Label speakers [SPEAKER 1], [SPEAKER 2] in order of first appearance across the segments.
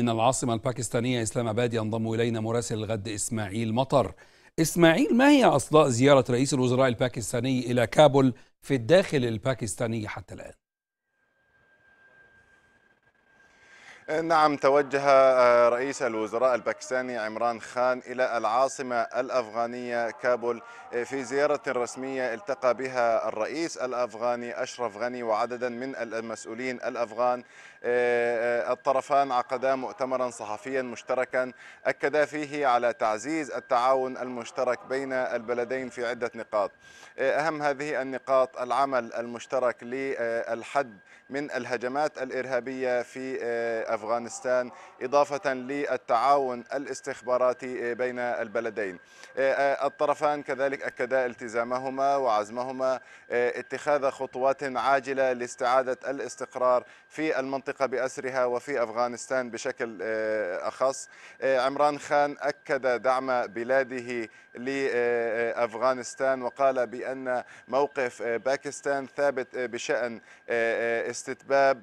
[SPEAKER 1] من العاصمة الباكستانية إسلام أباد ينضم إلينا مراسل الغد إسماعيل مطر إسماعيل ما هي أصداء زيارة رئيس الوزراء الباكستاني إلى كابول في الداخل الباكستاني حتى الآن؟
[SPEAKER 2] نعم توجه آه، رئيس الوزراء الباكستاني عمران خان إلى العاصمة الأفغانية كابول آه، في زيارة رسمية التقى بها الرئيس الأفغاني أشرف غني وعددا من المسؤولين الأفغان آه، الطرفان عقدا مؤتمرا صحفيا مشتركا أكدا فيه على تعزيز التعاون المشترك بين البلدين في عدة نقاط أهم هذه النقاط العمل المشترك للحد من الهجمات الإرهابية في أفغانستان إضافة للتعاون الاستخباراتي بين البلدين آه، آه، الطرفان كذلك أكدا التزامهما وعزمهما آه، اتخاذ خطوات عاجلة لاستعادة الاستقرار في المنطقة بأسرها وفي أفغانستان بشكل أخص عمران خان أكد دعم بلاده لأفغانستان وقال بأن موقف باكستان ثابت بشأن استتباب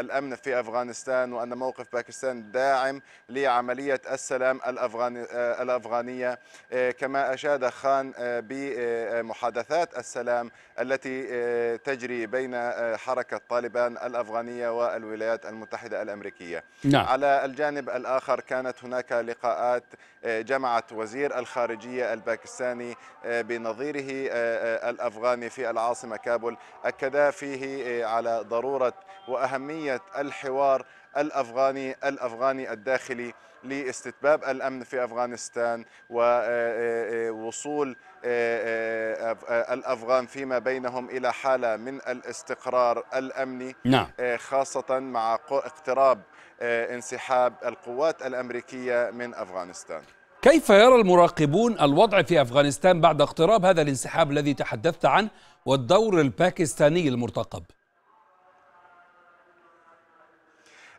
[SPEAKER 2] الأمن في أفغانستان باكستان وأن موقف باكستان داعم لعملية السلام الأفغاني آه، الأفغانية آه، كما أشاد خان آه، بمحادثات السلام التي تجري بين حركة طالبان الأفغانية والولايات المتحدة الأمريكية نعم. على الجانب الآخر كانت هناك لقاءات جمعت وزير الخارجية الباكستاني بنظيره الأفغاني في العاصمة كابول أكد فيه على ضرورة وأهمية الحوار الأفغاني الأفغاني الداخلي لاستتباب الأمن في أفغانستان ووصول آه، آه، آه، الأفغان فيما بينهم إلى حالة من الاستقرار الأمني نعم. خاصة مع اقتراب انسحاب القوات الأمريكية من أفغانستان
[SPEAKER 1] كيف يرى المراقبون الوضع في أفغانستان بعد اقتراب هذا الانسحاب الذي تحدثت عنه والدور الباكستاني المرتقب؟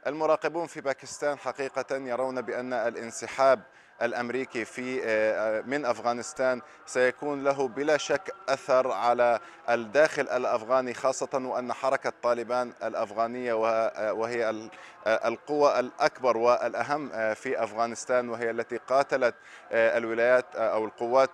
[SPEAKER 2] المراقبون في باكستان حقيقة يرون بأن الانسحاب الامريكي في آه، من افغانستان سيكون له بلا شك اثر على الداخل الافغاني خاصه وان حركه طالبان الافغانيه آه، وهي آه، القوى الاكبر والاهم في افغانستان وهي التي قاتلت الولايات او القوات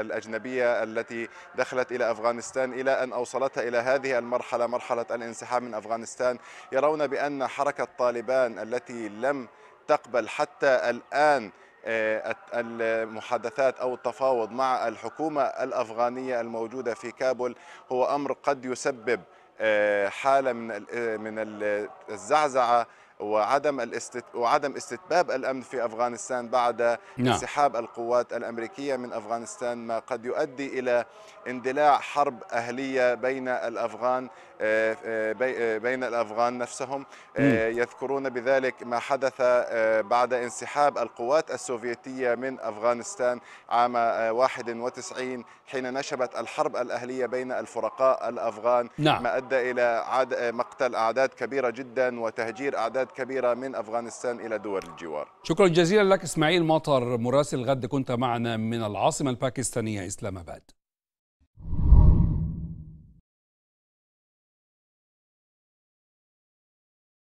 [SPEAKER 2] الاجنبيه التي دخلت الى افغانستان الى ان اوصلتها الى هذه المرحله مرحله الانسحاب من افغانستان يرون بان حركه طالبان التي لم تقبل حتى الآن آه، المحادثات أو التفاوض مع الحكومة الأفغانية الموجودة في كابول هو أمر قد يسبب آه، حالة من آه، الزعزعة وعدم الاستت... وعدم استتباب الامن في افغانستان بعد نعم. انسحاب القوات الامريكيه من افغانستان ما قد يؤدي الى اندلاع حرب اهليه بين الافغان آه، آه، آه، بين الافغان نفسهم يذكرون بذلك ما حدث بعد انسحاب القوات السوفيتيه من افغانستان عام 91 حين نشبت الحرب الاهليه بين الفرقاء الافغان نعم. ما ادى الى عد... مقتل اعداد كبيره جدا وتهجير اعداد كبيرة من أفغانستان إلى دول الجوار
[SPEAKER 1] شكرا جزيلا لك إسماعيل مطر مراسل غد كنت معنا من العاصمة الباكستانية إسلام أباد